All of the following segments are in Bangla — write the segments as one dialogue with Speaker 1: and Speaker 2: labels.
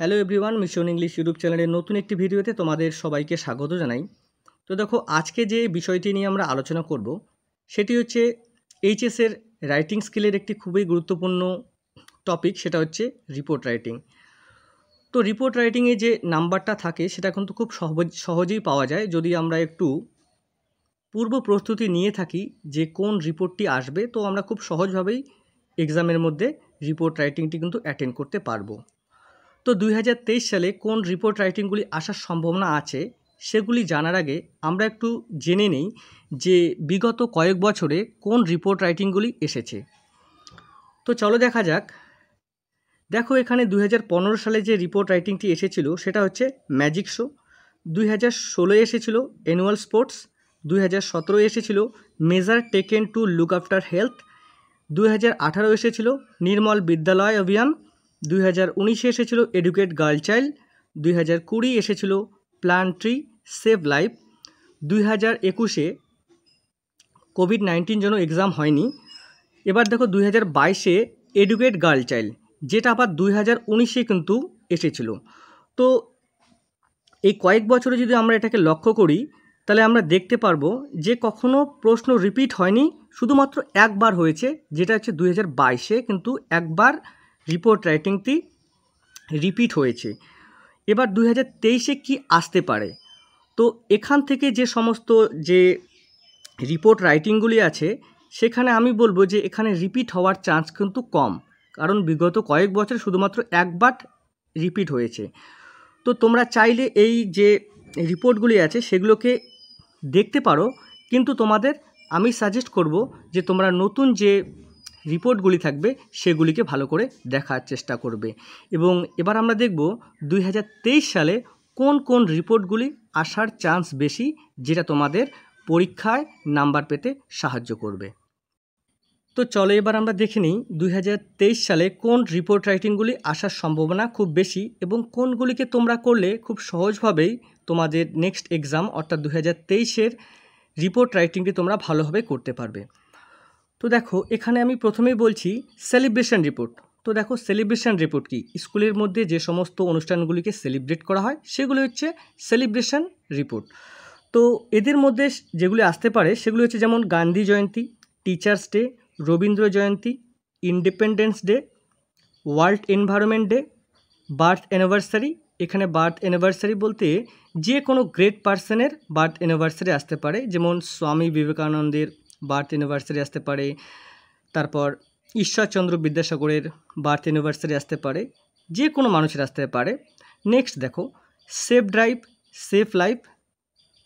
Speaker 1: hello everyone mission English YouTube চ্যানেলের নতুন একটি ভিডিওতে তোমাদের সবাইকে স্বাগত জানাই তো দেখো আজকে যে বিষয়টি নিয়ে আমরা আলোচনা করব সেটি হচ্ছে এইচএসের রাইটিং স্কিলের একটি খুবই গুরুত্বপূর্ণ টপিক সেটা হচ্ছে রিপোর্ট রাইটিং তো রিপোর্ট রাইটিংয়ে যে নাম্বারটা থাকে সেটা কিন্তু খুব সহজ সহজেই পাওয়া যায় যদি আমরা একটু পূর্ব প্রস্তুতি নিয়ে থাকি যে কোন রিপোর্টটি আসবে তো আমরা খুব সহজভাবেই এক্সামের মধ্যে রিপোর্ট রাইটিংটি কিন্তু অ্যাটেন্ড করতে পারবো তো দুই সালে কোন রিপোর্ট রাইটিংগুলি আসার সম্ভাবনা আছে সেগুলি জানার আগে আমরা একটু জেনে নেই যে বিগত কয়েক বছরে কোন রিপোর্ট রাইটিংগুলি এসেছে তো চলো দেখা যাক দেখো এখানে দুই সালে যে রিপোর্ট রাইটিংটি এসেছিল সেটা হচ্ছে ম্যাজিক শো দুই হাজার ষোলোয় এসেছিল অ্যানুয়াল স্পোর্টস দুই হাজার সতেরোয় এসেছিলো measure taken to look after health দুই হাজার আঠারো এসেছিল নির্মল বিদ্যালয় অভিযান দুই হাজার উনিশে এসেছিল এডুকেট গার্ল চাইল্ড দুই হাজার কুড়ি এসেছিল প্ল্যান ট্রি সেভ লাইফ দুই হাজার একুশে কোভিড নাইন্টিন জন্য এক্সাম হয়নি এবার দেখো দুই হাজার বাইশে এডুকেট গার্ল চাইল্ড যেটা আবার দুই হাজার উনিশে কিন্তু এসেছিল তো এই কয়েক বছরে যদি আমরা এটাকে লক্ষ্য করি তাহলে আমরা দেখতে পারবো যে কখনো প্রশ্ন রিপিট হয়নি শুধুমাত্র একবার হয়েছে যেটা হচ্ছে দুই হাজার বাইশে কিন্তু একবার রিপোর্ট রাইটিংটি রিপিট হয়েছে এবার দুই হাজার তেইশে কি আসতে পারে তো এখান থেকে যে সমস্ত যে রিপোর্ট রাইটিংগুলি আছে সেখানে আমি বলবো যে এখানে রিপিট হওয়ার চান্স কিন্তু কম কারণ বিগত কয়েক বছর শুধুমাত্র একবার রিপিট হয়েছে তো তোমরা চাইলে এই যে রিপোর্টগুলি আছে সেগুলোকে দেখতে পারো কিন্তু তোমাদের আমি সাজেস্ট করব যে তোমরা নতুন যে রিপোর্টগুলি থাকবে সেগুলিকে ভালো করে দেখার চেষ্টা করবে এবং এবার আমরা দেখব দুই সালে কোন কোন রিপোর্টগুলি আসার চান্স বেশি যেটা তোমাদের পরীক্ষায় নাম্বার পেতে সাহায্য করবে তো চলো এবার আমরা দেখে নিই দুই সালে কোন রিপোর্ট রাইটিংগুলি আসার সম্ভাবনা খুব বেশি এবং কোনগুলিকে তোমরা করলে খুব সহজভাবেই তোমাদের নেক্সট এক্সাম অর্থাৎ দু হাজার রিপোর্ট রাইটিংটি তোমরা ভালোভাবে করতে পারবে তো দেখো এখানে আমি প্রথমেই বলছি সেলিব্রেশন রিপোর্ট তো দেখো সেলিব্রেশন রিপোর্ট কি স্কুলের মধ্যে যে সমস্ত অনুষ্ঠানগুলিকে সেলিব্রেট করা হয় সেগুলো হচ্ছে সেলিব্রেশন রিপোর্ট তো এদের মধ্যে যেগুলি আসতে পারে সেগুলো হচ্ছে যেমন Gandhi Jayanti teachers day Rabindra Jayanti independence day world environment day birth anniversary এখানে বার্থ অ্যানিভার্সারি বলতে যে কোনো গ্রেট পার্সনের বার্থ অ্যানিভার্সারি আসতে পারে যেমন স্বামী বিবেকানন্দের বার্থ ইউনিভার্সারি আসতে পারে তারপর ঈশ্বরচন্দ্র বিদ্যাসাগরের বার্থ ইউনিভার্সারি আসতে পারে যে কোনো মানুষের আসতে পারে নেক্সট দেখো সেফ ড্রাইভ সেফ লাইফ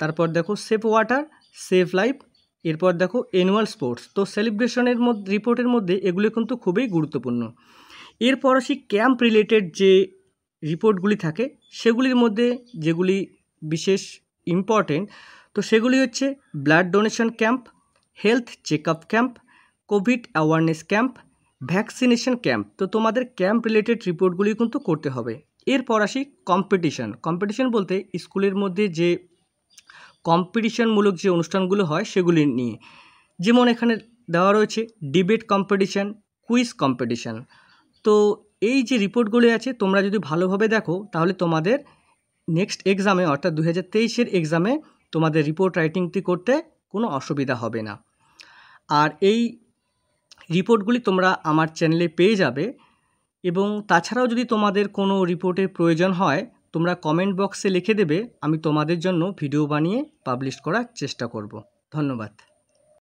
Speaker 1: তারপর দেখো সেফ ওয়াটার সেফ লাইফ এরপর দেখো অ্যানুয়াল স্পোর্টস তো সেলিব্রেশনের মধ্যে রিপোর্টের মধ্যে এগুলো কিন্তু খুবই গুরুত্বপূর্ণ এরপর আসি ক্যাম্প রিলেটেড যে রিপোর্টগুলি থাকে সেগুলির মধ্যে যেগুলি বিশেষ ইম্পর্টেন্ট তো সেগুলি হচ্ছে blood donation camp health checkup camp covid awareness camp vaccination camp তো তোমাদের ক্যাম্প রিলেটেড রিপোর্টগুলি কিন্তু করতে হবে এরপর আসি কম্পিটিশন কম্পিটিশন বলতে স্কুলের মধ্যে যে কম্পিটিশনমূলক যে অনুষ্ঠানগুলো হয় সেগুলি নিয়ে যেমন এখানে দেওয়া রয়েছে ডিবেট কম্পিটিশান কুইজ কম্পিটিশান তো এই যে রিপোর্টগুলি আছে তোমরা যদি ভালোভাবে দেখো তাহলে তোমাদের নেক্সট এক্সামে অর্থাৎ দু হাজার তেইশের এক্সামে তোমাদের রিপোর্ট রাইটিংটি করতে কোনো অসুবিধা হবে না আর এই রিপোর্টগুলি তোমরা আমার চ্যানেলে পেয়ে যাবে এবং তাছাড়াও যদি তোমাদের কোনো রিপোর্টের প্রয়োজন হয় তোমরা কমেন্ট বক্সে লিখে দেবে আমি তোমাদের জন্য ভিডিও বানিয়ে পাবলিশ করার চেষ্টা করব ধন্যবাদ